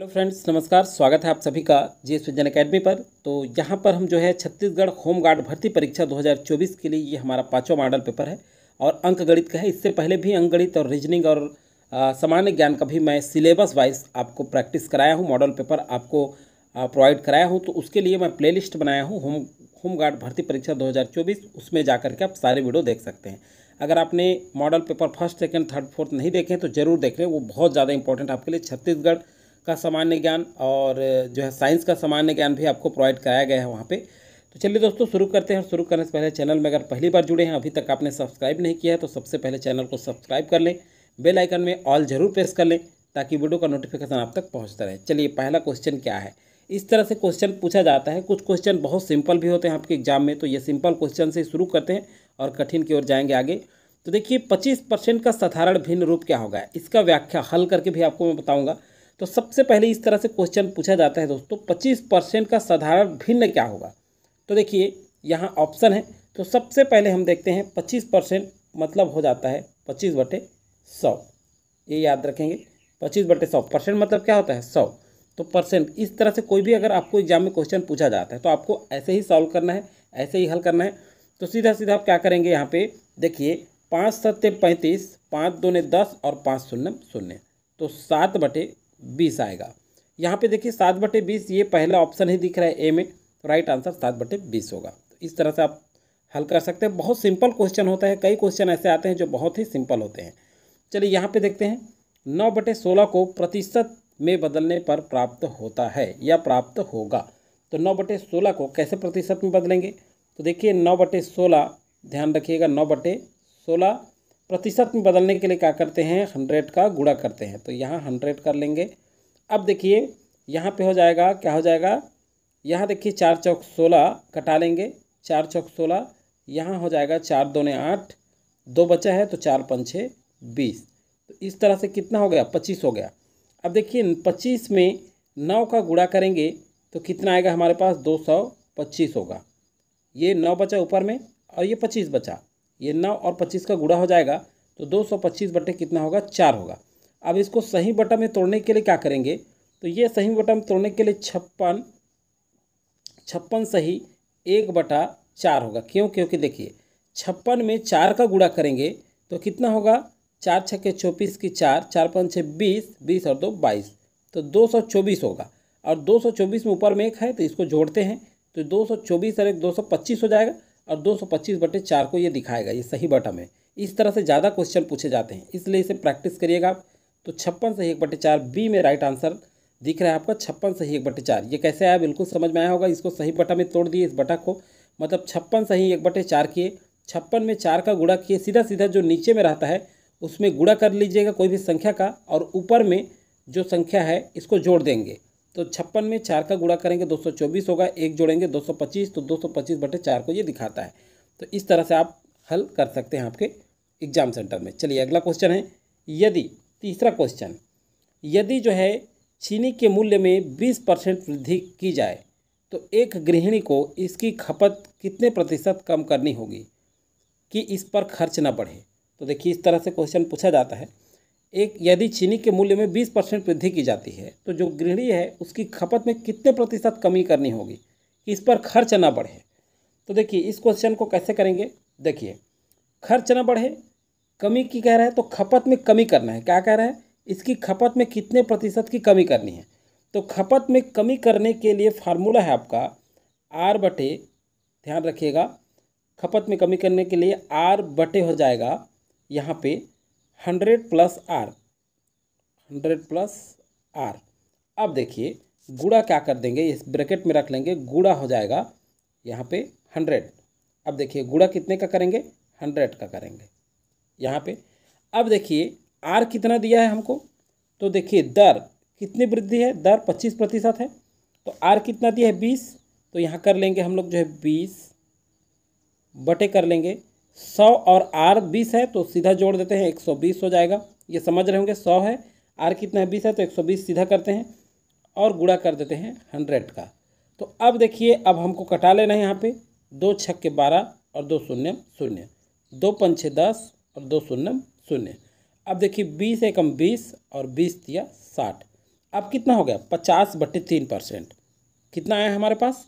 hello friends नमस्कार स्वागत है आप सभी का एस विज्ञान अकेडमी पर तो यहाँ पर हम जो है छत्तीसगढ़ होम गार्ड भर्ती परीक्षा 2024 के लिए ये हमारा पाँचवा मॉडल पेपर है और अंक गणित का है इससे पहले भी अंक गणित और रीजनिंग और सामान्य ज्ञान का भी मैं सिलेबस वाइज आपको प्रैक्टिस कराया हूँ मॉडल पेपर आपको प्रोवाइड कराया हूँ तो उसके लिए मैं प्ले लिस्ट बनाया हूँ होम होम गार्ड भर्ती परीक्षा दो उसमें जा करके आप सारे वीडियो देख सकते हैं अगर आपने model paper first second third fourth नहीं देखें तो ज़रूर देख लें वो बहुत ज़्यादा इंपॉर्टेंट आपके लिए छत्तीसगढ़ का सामान्य ज्ञान और जो है साइंस का सामान्य ज्ञान भी आपको प्रोवाइड कराया गया है वहाँ पे तो चलिए दोस्तों शुरू करते हैं शुरू करने से पहले चैनल में अगर पहली बार जुड़े हैं अभी तक आपने सब्सक्राइब नहीं किया है तो सबसे पहले चैनल को सब्सक्राइब कर लें बेल आइकन में ऑल जरूर प्रेस कर लें ताकि वीडियो का नोटिफिकेशन आप तक पहुँचता रहे चलिए पहला क्वेश्चन क्या है इस तरह से क्वेश्चन पूछा जाता है कुछ क्वेश्चन बहुत सिंपल भी होते हैं आपके एग्जाम में तो ये सिंपल क्वेश्चन से शुरू करते हैं और कठिन की ओर जाएंगे आगे तो देखिए 25 परसेंट का साधारण भिन्न रूप क्या होगा इसका व्याख्या हल करके भी आपको मैं बताऊंगा तो सबसे पहले इस तरह से क्वेश्चन पूछा जाता है दोस्तों पच्चीस परसेंट का साधारण भिन्न क्या होगा तो देखिए यहाँ ऑप्शन है तो सबसे पहले हम देखते हैं पच्चीस परसेंट मतलब हो जाता है पच्चीस बटे सौ ये याद रखेंगे पच्चीस बटे सौ परसेंट मतलब क्या होता है सौ तो परसेंट इस तरह से कोई भी अगर आपको एग्जाम में क्वेश्चन पूछा जाता है तो आपको ऐसे ही सॉल्व करना है ऐसे ही हल करना है तो सीधा सीधा आप क्या करेंगे यहाँ पर देखिए पाँच सत्य पैंतीस पाँच दो ने दस और पाँच शून्य शून्य तो सात बटे बीस आएगा यहाँ पे देखिए सात बटे बीस ये पहला ऑप्शन ही दिख रहा है ए में तो राइट आंसर सात बटे बीस होगा तो इस तरह से आप हल कर सकते हैं बहुत सिंपल क्वेश्चन होता है कई क्वेश्चन ऐसे आते हैं जो बहुत ही सिंपल होते हैं चलिए यहाँ पे देखते हैं नौ बटे सोलह को प्रतिशत में बदलने पर प्राप्त होता है या प्राप्त होगा तो नौ बटे सोलह को कैसे प्रतिशत में बदलेंगे तो देखिए नौ बटे सोलह ध्यान रखिएगा नौ बटे सोलह प्रतिशत में बदलने के लिए क्या करते हैं हंड्रेड का गुड़ा करते हैं तो यहाँ हंड्रेड कर लेंगे अब देखिए यहाँ पे हो जाएगा क्या हो जाएगा यहाँ देखिए चार चौक सोलह कटा लेंगे चार चौक सोलह यहाँ हो जाएगा चार दो ने आठ दो बचा है तो चार छः बीस तो इस तरह से कितना हो गया पच्चीस हो गया अब देखिए पच्चीस में नौ का गुड़ा करेंगे तो कितना आएगा हमारे पास दो सौ पच्चीस होगा ये नौ बचा ऊपर में और ये पच्चीस बचा ये नौ और पच्चीस का गुड़ा हो जाएगा तो दो सौ पच्चीस बटे कितना होगा चार होगा अब इसको सही बटन में तोड़ने के लिए क्या करेंगे तो ये सही बटम में तोड़ने के लिए छप्पन छप्पन सही एक बटा चार होगा क्यों क्योंकि देखिए छप्पन में चार का गुड़ा करेंगे तो कितना होगा चार छक्के चौबीस की चार चार पाँच छः बीस बीस और दो बाईस तो दो सौ चौबीस होगा और दो सौ चौबीस में ऊपर में एक है तो इसको जोड़ते हैं तो दो सौ चौबीस और एक दो सौ पच्चीस हो जाएगा और 225 बटे चार को ये दिखाएगा ये सही बटम है इस तरह से ज़्यादा क्वेश्चन पूछे जाते हैं इसलिए इसे प्रैक्टिस करिएगा आप तो छप्पन सही एक बटे चार बी में राइट आंसर दिख रहा है आपका छप्पन सही एक बटे चार ये कैसे आया बिल्कुल समझ में आया होगा इसको सही बटा में तोड़ दिए इस बटा को मतलब छप्पन सही एक बटे चार किए छप्पन में चार का गुड़ा किए सीधा सीधा जो नीचे में रहता है उसमें गुड़ा कर लीजिएगा कोई भी संख्या का और ऊपर में जो संख्या है इसको जोड़ देंगे तो छप्पन में चार का गुड़ा करेंगे दो सौ चौबीस होगा एक जोड़ेंगे दो सौ पच्चीस तो दो सौ पच्चीस बटे चार को ये दिखाता है तो इस तरह से आप हल कर सकते हैं आपके एग्जाम सेंटर में चलिए अगला क्वेश्चन है यदि तीसरा क्वेश्चन यदि जो है चीनी के मूल्य में बीस परसेंट वृद्धि की जाए तो एक गृहिणी को इसकी खपत कितने प्रतिशत कम करनी होगी कि इस पर खर्च ना बढ़े तो देखिए इस तरह से क्वेश्चन पूछा जाता है एक यदि चीनी के मूल्य में 20 परसेंट वृद्धि की जाती है तो जो गृहिणी है उसकी खपत में कितने प्रतिशत कमी करनी होगी इस पर खर्च ना बढ़े तो देखिए इस क्वेश्चन को कैसे करेंगे देखिए खर्च ना बढ़े कमी की कह रहा है तो खपत में कमी करना है क्या कह रहा है इसकी खपत में कितने प्रतिशत की कमी करनी है तो खपत में कमी करने के लिए फार्मूला है आपका आर बटे ध्यान रखिएगा खपत में कमी करने के लिए आर बटे हो जाएगा यहाँ पे hundred plus or hundred plus or अब देखिए गुड़ा क्या कर देंगे इस ब्रैकेट में रख लेंगे गुड़ा हो जाएगा यहाँ पे हंड्रेड अब देखिए गुड़ा कितने का करेंगे हंड्रेड का करेंगे यहाँ पे अब देखिए आर कितना दिया है हमको तो देखिए दर कितनी वृद्धि है दर पच्चीस प्रतिशत है तो आर कितना दिया है बीस तो यहाँ कर लेंगे हम लोग जो है बीस बटे कर लेंगे सौ और आर बीस है तो सीधा जोड़ देते हैं एक सौ बीस हो जाएगा ये समझ रहे होंगे सौ है आर कितना है बीस है तो एक सौ बीस सीधा करते हैं और गुड़ा कर देते हैं हंड्रेड का तो अब देखिए अब हमको कटा लेना है यहाँ पे दो छक्के बारह और दो शून्य शून्य दो पंचे दस और दो शून्य शून्य अब देखिए बीस एकम बीस और बीस दिया साठ अब कितना हो गया पचास बटे तीन परसेंट कितना आया हमारे पास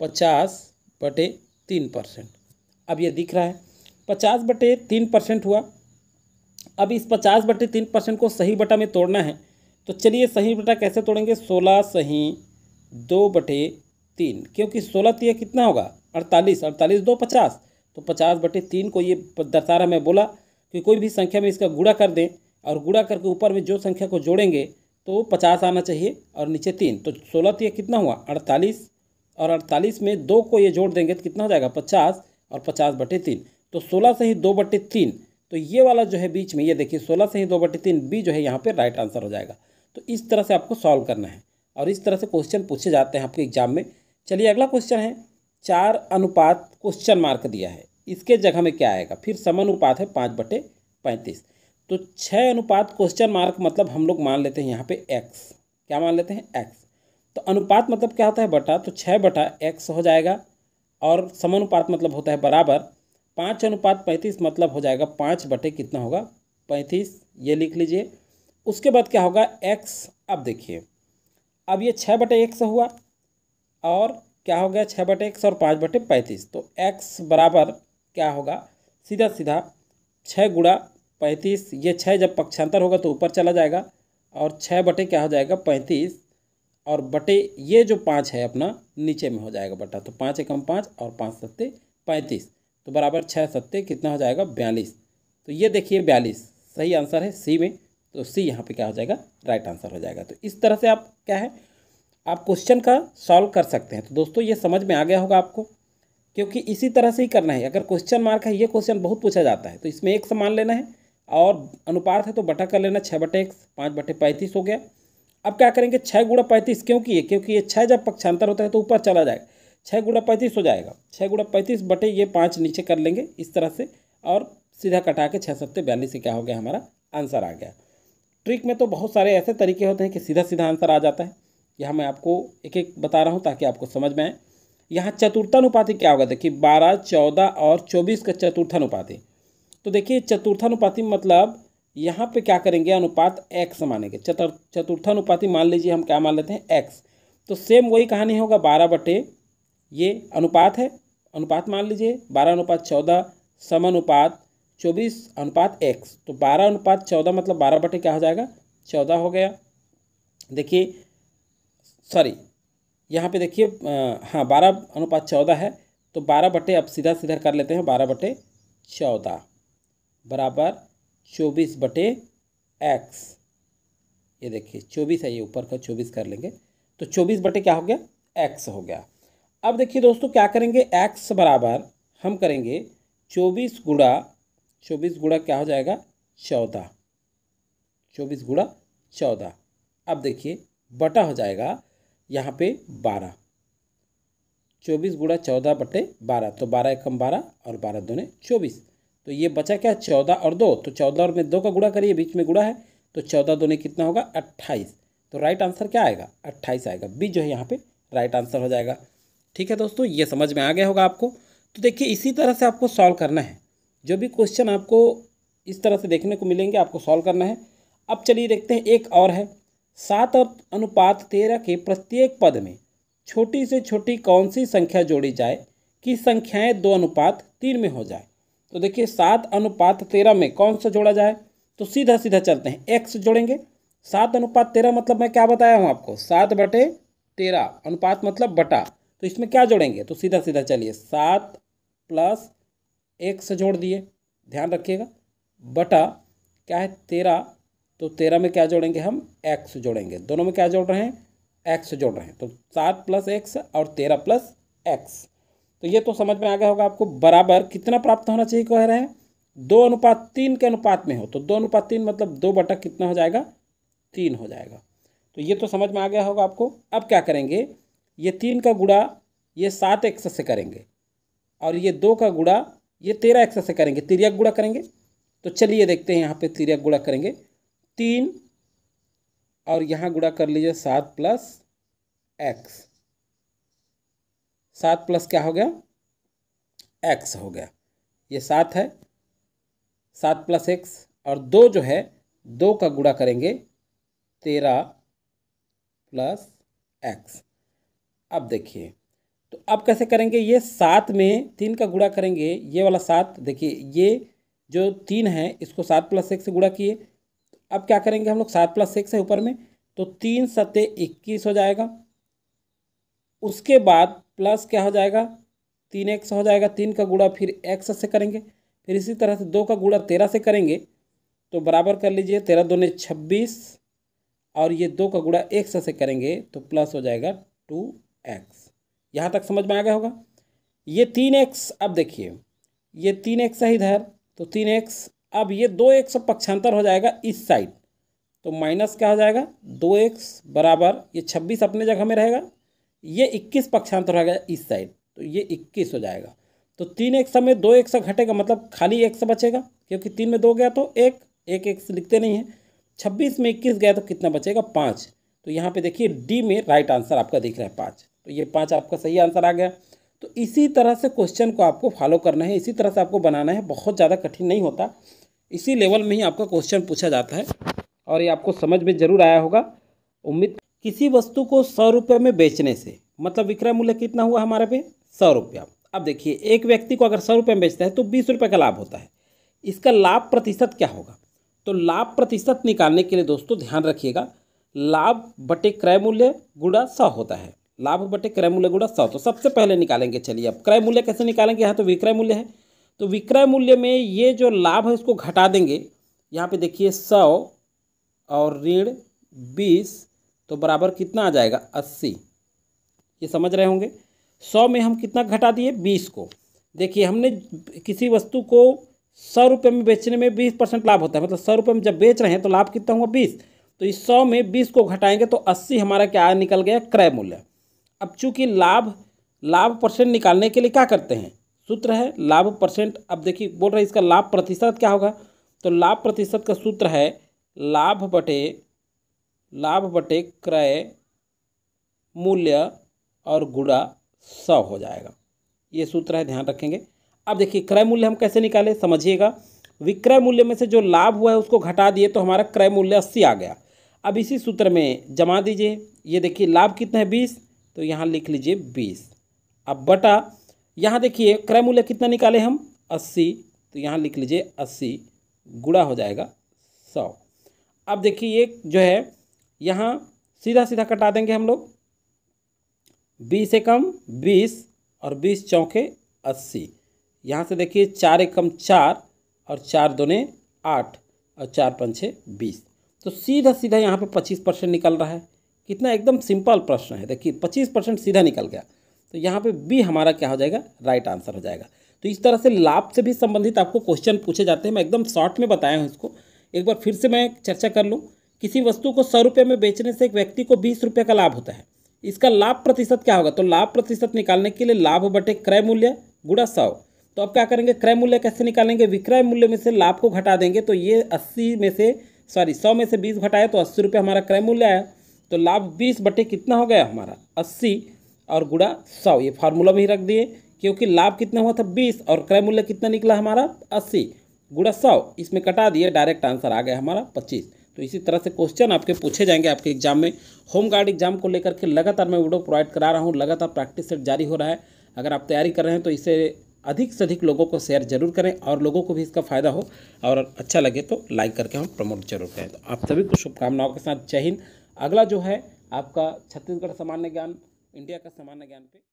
पचास बटे तीन परसेंट अब ये दिख रहा है पचास बटे तीन परसेंट हुआ अब इस पचास बटे तीन परसेंट को सही बटा में तोड़ना है तो चलिए सही बटा कैसे तोड़ेंगे सोलह सही दो बटे तीन क्योंकि सोलह तीय तो कितना होगा अड़तालीस अड़तालीस दो पचास तो पचास बटे तीन को ये दर्शा रहा मैं बोला कि कोई भी संख्या में इसका गुड़ा कर दें और गुड़ा करके ऊपर में जो संख्या को जोड़ेंगे तो पचास आना चाहिए और नीचे तीन तो सोलह तीय तो कितना हुआ अड़तालीस और अड़तालीस में दो को ये जोड़ देंगे तो कितना हो जाएगा पचास और पचास बटे तीन तो सोलह से ही दो बटे तीन तो ये वाला जो है बीच में ये देखिए सोलह से ही दो बटे तीन बी जो है यहाँ पर राइट आंसर हो जाएगा तो इस तरह से आपको सॉल्व करना है और इस तरह से क्वेश्चन पूछे जाते हैं आपके एग्जाम में चलिए अगला क्वेश्चन है चार अनुपात क्वेश्चन मार्क दिया है इसके जगह में क्या आएगा फिर सम अनुपात है पाँच बटे पैंतीस तो छः अनुपात क्वेश्चन मार्क मतलब हम लोग मान लेते हैं यहाँ पे एक्स क्या मान लेते हैं एक्स तो अनुपात मतलब क्या होता है बटा तो छः बटा एक्स हो जाएगा और समानुपात मतलब होता है बराबर पाँच अनुपात पैंतीस मतलब हो जाएगा पाँच बटे कितना होगा पैंतीस ये लिख लीजिए उसके बाद क्या होगा एक्स अब देखिए अब ये छः बटे एक से हुआ और क्या हो गया छः बटे एक्स और पाँच बटे पैंतीस तो एक्स बराबर क्या होगा सीधा सीधा छः गुड़ा पैंतीस ये छः जब पक्षांतर होगा तो ऊपर चला जाएगा और छः बटे क्या हो जाएगा पैंतीस और बटे ये जो पाँच है अपना नीचे में हो जाएगा बटा तो पाँच एकम पाँच और पाँच सत्ते पैंतीस तो बराबर छः सत्ते कितना हो जाएगा बयालीस तो ये देखिए बयालीस सही आंसर है सी में तो सी यहाँ पे क्या हो जाएगा राइट आंसर हो जाएगा तो इस तरह से आप क्या है आप क्वेश्चन का सॉल्व कर सकते हैं तो दोस्तों ये समझ में आ गया होगा आपको क्योंकि इसी तरह से ही करना है अगर क्वेश्चन मार्क है ये क्वेश्चन बहुत पूछा जाता है तो इसमें एक समान लेना है और अनुपात है तो बटा कर लेना छः बटे एक पाँच बटे पैंतीस हो गया अब क्या करेंगे छः गुणा पैंतीस क्यों है क्योंकि ये छः जब पक्षांतर होता है तो ऊपर चला जाएगा छः गुड़ा पैंतीस हो जाएगा छः गुड़ा पैंतीस बटे ये पाँच नीचे कर लेंगे इस तरह से और सीधा कटा के छः सत्ते बयालीस से क्या हो गया हमारा आंसर आ गया ट्रिक में तो बहुत सारे ऐसे तरीके होते हैं कि सीधा सीधा आंसर आ जाता है यहाँ मैं आपको एक एक बता रहा हूँ ताकि आपको समझ में आए यहाँ चतुर्थानुपाति क्या होगा देखिए बारह चौदह और चौबीस का चतुर्थानुपाति तो देखिए चतुर्थानुपाति मतलब यहाँ पे क्या करेंगे अनुपात एक्स मानेंगे चतुर्थानुपाति मान लीजिए हम क्या मान लेते हैं एक्स तो सेम वही कहानी होगा बारह बटे ये अनुपात है अनुपात मान लीजिए बारह अनुपात चौदह सम अनुपात चौबीस अनुपात एक्स तो बारह अनुपात चौदह मतलब बारह बटे क्या हो जाएगा चौदह हो गया देखिए सॉरी यहाँ पे देखिए हाँ बारह अनुपात चौदह है तो बारह बटे अब सीधा सीधा कर लेते हैं बारह बटे चौदह बराबर चौबीस बटे एक्स ये देखिए चौबीस है ये ऊपर का चौबीस कर लेंगे तो चौबीस बटे क्या हो गया एक्स हो गया अब देखिए दोस्तों क्या करेंगे एक्स बराबर हम करेंगे चौबीस गुड़ा चौबीस गुड़ा क्या हो जाएगा चौदह चौबीस गुड़ा चौदह अब देखिए बटा हो जाएगा यहाँ पे बारह चौबीस गुड़ा चौदह बटे बारह तो बारह एकम बारह और बारह दोने चौबीस तो ये बचा क्या चौदह और दो तो चौदह और में दो का गुड़ा करिए बीच में गुड़ा है तो चौदह दोने कितना होगा अट्ठाईस तो राइट आंसर क्या आएगा अट्ठाईस आएगा बी जो है यहाँ पे राइट आंसर हो जाएगा ठीक है दोस्तों ये समझ में आ गया होगा आपको तो देखिए इसी तरह से आपको सॉल्व करना है जो भी क्वेश्चन आपको इस तरह से देखने को मिलेंगे आपको सॉल्व करना है अब चलिए देखते हैं एक और है सात और अनुपात तेरह के प्रत्येक पद में छोटी से छोटी कौन सी संख्या जोड़ी जाए कि संख्याएं दो अनुपात तीन में हो जाए तो देखिए सात अनुपात तेरह में कौन सा जोड़ा जाए तो सीधा सीधा चलते हैं एक्स जोड़ेंगे सात अनुपात तेरह मतलब मैं क्या बताया हूँ आपको सात बटे तेरह अनुपात मतलब बटा तो इसमें क्या जोड़ेंगे तो सीधा सीधा चलिए सात प्लस एक से जोड़ दिए ध्यान रखिएगा बटा क्या है तेरह तो तेरह में क्या जोड़ेंगे हम एक्स जोड़ेंगे दोनों में क्या जोड़ रहे हैं एक्स जोड़ रहे हैं तो सात प्लस एक्स और तेरह प्लस एक्स तो ये तो समझ में आ गया होगा आपको बराबर कितना प्राप्त होना चाहिए कह रहे हैं दो अनुपात तीन के अनुपात में हो तो दो अनुपात तीन मतलब दो बटा कितना हो जाएगा तीन हो जाएगा तो ये तो समझ में आ गया होगा आपको अब क्या करेंगे ये तीन का गुड़ा ये सात एक्स से करेंगे और ये दो का गुड़ा ये तेरह एक्स से करेंगे तिरक गुड़ा करेंगे तो चलिए देखते हैं यहाँ पे तिरक गुड़ा करेंगे तीन और यहाँ गुड़ा कर लीजिए सात प्लस एक्स सात प्लस क्या हो गया एक्स हो गया ये सात है सात प्लस एक्स और दो जो है दो का गुड़ा करेंगे तेरह प्लस एक्स अब देखिए तो अब कैसे करेंगे ये सात में तीन का गुड़ा करेंगे ये वाला सात देखिए ये जो तीन है इसको सात प्लस एक से गुड़ा किए अब क्या करेंगे हम लोग सात प्लस एक से ऊपर में तो तीन सत्य इक्कीस हो जाएगा उसके बाद प्लस क्या हो जाएगा तीन एक्स हो जाएगा तीन का गुड़ा फिर एक्स से करेंगे फिर इसी तरह से दो का गुड़ा तेरह से करेंगे तो बराबर कर लीजिए तेरह दो ने छब्बीस और ये दो का गुड़ा एक से करेंगे तो प्लस हो जाएगा टू एक्स यहाँ तक समझ में आ गया होगा ये तीन एक्स अब देखिए ये तीन एक्स है इधर तो तीन एक्स अब ये दो एक्स पक्षांतर हो जाएगा इस साइड तो माइनस क्या हो जाएगा दो एक्स बराबर ये छब्बीस अपने जगह में रहेगा ये इक्कीस पक्षांतर हो इस साइड तो ये इक्कीस हो जाएगा तो तीन एक्स में दो एक्स घटेगा मतलब खाली एक्स बचेगा क्योंकि तीन में दो गया तो एक एक एक्स लिखते नहीं है छब्बीस में इक्कीस गया तो कितना बचेगा पाँच तो यहाँ पे देखिए डी में राइट आंसर आपका दिख रहा है पाँच तो ये पाँच आपका सही आंसर आ गया तो इसी तरह से क्वेश्चन को आपको फॉलो करना है इसी तरह से आपको बनाना है बहुत ज़्यादा कठिन नहीं होता इसी लेवल में ही आपका क्वेश्चन पूछा जाता है और ये आपको समझ में ज़रूर आया होगा उम्मीद किसी वस्तु को सौ रुपये में बेचने से मतलब विक्रय मूल्य कितना हुआ हमारे पे सौ रुपया अब देखिए एक व्यक्ति को अगर सौ रुपये में बेचता है तो बीस रुपये का लाभ होता है इसका लाभ प्रतिशत क्या होगा तो लाभ प्रतिशत निकालने के लिए दोस्तों ध्यान रखिएगा लाभ बटे क्रय मूल्य गुड़ा सौ होता है लाभ बटे क्रय मूल्य गुड़ा सौ तो सबसे पहले निकालेंगे चलिए अब क्रय मूल्य कैसे निकालेंगे यहाँ तो विक्रय मूल्य है तो विक्रय मूल्य में ये जो लाभ है उसको घटा देंगे यहाँ पे देखिए सौ और ऋण बीस तो बराबर कितना आ जाएगा अस्सी ये समझ रहे होंगे सौ में हम कितना घटा दिए बीस को देखिए हमने किसी वस्तु को सौ रुपये में बेचने में बीस परसेंट लाभ होता है मतलब सौ रुपये में जब बेच रहे हैं तो लाभ कितना हुआ बीस तो इस सौ में बीस को घटाएंगे तो अस्सी हमारा क्या निकल गया क्रय मूल्य अब चूंकि लाभ लाभ परसेंट निकालने के लिए क्या करते हैं सूत्र है लाभ परसेंट अब देखिए बोल रहे इसका लाभ प्रतिशत क्या होगा तो लाभ प्रतिशत का सूत्र है लाभ बटे लाभ बटे क्रय मूल्य और गुड़ा सौ हो जाएगा ये सूत्र है ध्यान रखेंगे अब देखिए क्रय मूल्य हम कैसे निकालें समझिएगा विक्रय मूल्य में से जो लाभ हुआ है उसको घटा दिए तो हमारा क्रय मूल्य अस्सी आ गया अब इसी सूत्र में जमा दीजिए ये देखिए लाभ कितना है बीस तो यहाँ लिख लीजिए बीस अब बटा यहाँ देखिए क्रय मूल्य कितना निकाले हम अस्सी तो यहाँ लिख लीजिए अस्सी गुड़ा हो जाएगा सौ अब देखिए ये जो है यहाँ सीधा सीधा कटा देंगे हम लोग बीस एकम बीस और बीस चौके अस्सी यहाँ से देखिए चार एकम चार और चार दोने आठ और चार पंचे बीस तो सीधा सीधा यहाँ पे पच्चीस परसेंट निकल रहा है कितना एकदम सिंपल प्रश्न है देखिए पच्चीस परसेंट सीधा निकल गया तो यहाँ पे बी हमारा क्या हो जाएगा राइट आंसर हो जाएगा तो इस तरह से लाभ से भी संबंधित आपको क्वेश्चन पूछे जाते हैं मैं एकदम शॉर्ट में बताया हूँ इसको एक बार फिर से मैं चर्चा कर लूँ किसी वस्तु को सौ रुपये में बेचने से एक व्यक्ति को बीस रुपये का लाभ होता है इसका लाभ प्रतिशत क्या होगा तो लाभ प्रतिशत निकालने के लिए लाभ बटे क्रय मूल्य गुड़ा सौ तो अब क्या करेंगे क्रय मूल्य कैसे निकालेंगे विक्रय मूल्य में से लाभ को घटा देंगे तो ये अस्सी में से सॉरी सौ में से बीस घटाया तो अस्सी रुपये हमारा क्रय मूल्य आया तो लाभ बीस बटे कितना हो गया हमारा अस्सी और गुड़ा सौ ये फार्मूला भी रख दिए क्योंकि लाभ कितना हुआ था बीस और क्रय मूल्य कितना निकला हमारा अस्सी गुड़ा सौ इसमें कटा दिए डायरेक्ट आंसर आ गया हमारा पच्चीस तो इसी तरह से क्वेश्चन आपके पूछे जाएंगे आपके एग्जाम में होम गार्ड एग्जाम को लेकर के लगातार मैं वीडियो प्रोवाइड करा रहा हूँ लगातार प्रैक्टिस सेट जारी हो रहा है अगर आप तैयारी कर रहे हैं तो इसे अधिक से अधिक लोगों को शेयर जरूर करें और लोगों को भी इसका फ़ायदा हो और अच्छा लगे तो लाइक करके हम प्रमोट जरूर करें तो आप सभी को शुभकामनाओं के साथ जय हिंद अगला जो है आपका छत्तीसगढ़ सामान्य ज्ञान इंडिया का सामान्य ज्ञान पे